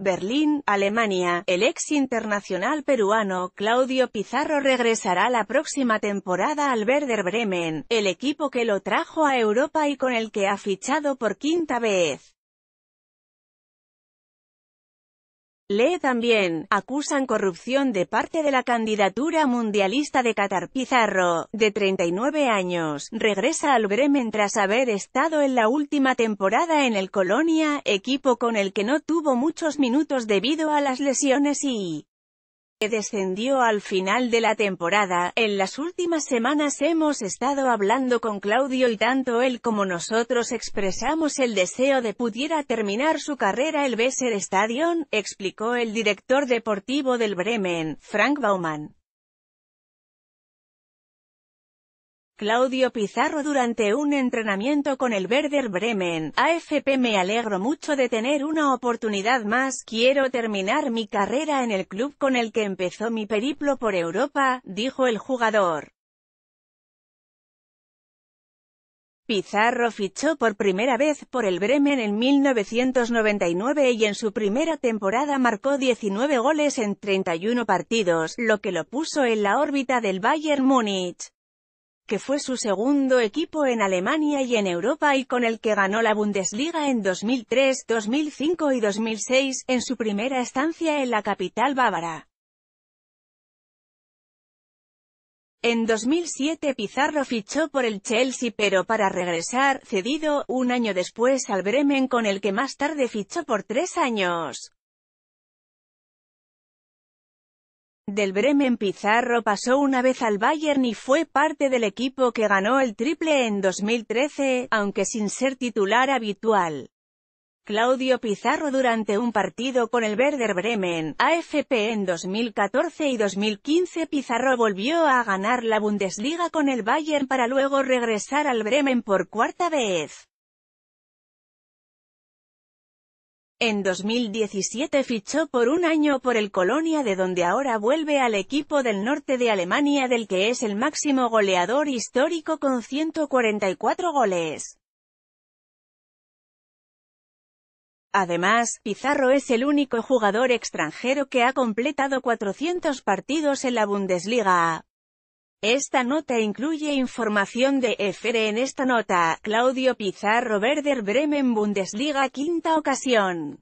Berlín, Alemania. El ex internacional peruano Claudio Pizarro regresará la próxima temporada al Werder Bremen, el equipo que lo trajo a Europa y con el que ha fichado por quinta vez. Lee también, acusan corrupción de parte de la candidatura mundialista de Qatar Pizarro, de 39 años, regresa al Bremen tras haber estado en la última temporada en el Colonia, equipo con el que no tuvo muchos minutos debido a las lesiones y que descendió al final de la temporada. En las últimas semanas hemos estado hablando con Claudio y tanto él como nosotros expresamos el deseo de pudiera terminar su carrera el Besser Stadion, explicó el director deportivo del Bremen, Frank Baumann. Claudio Pizarro durante un entrenamiento con el Werder Bremen, AFP me alegro mucho de tener una oportunidad más, quiero terminar mi carrera en el club con el que empezó mi periplo por Europa, dijo el jugador. Pizarro fichó por primera vez por el Bremen en 1999 y en su primera temporada marcó 19 goles en 31 partidos, lo que lo puso en la órbita del Bayern Múnich que fue su segundo equipo en Alemania y en Europa y con el que ganó la Bundesliga en 2003, 2005 y 2006, en su primera estancia en la capital bávara. En 2007 Pizarro fichó por el Chelsea pero para regresar, cedido, un año después al Bremen con el que más tarde fichó por tres años. del Bremen Pizarro pasó una vez al Bayern y fue parte del equipo que ganó el triple en 2013, aunque sin ser titular habitual. Claudio Pizarro durante un partido con el Werder Bremen, AFP en 2014 y 2015 Pizarro volvió a ganar la Bundesliga con el Bayern para luego regresar al Bremen por cuarta vez. En 2017 fichó por un año por el Colonia de donde ahora vuelve al equipo del norte de Alemania del que es el máximo goleador histórico con 144 goles. Además, Pizarro es el único jugador extranjero que ha completado 400 partidos en la Bundesliga. Esta nota incluye información de EFERE en esta nota, Claudio Pizarro Verder Bremen Bundesliga quinta ocasión.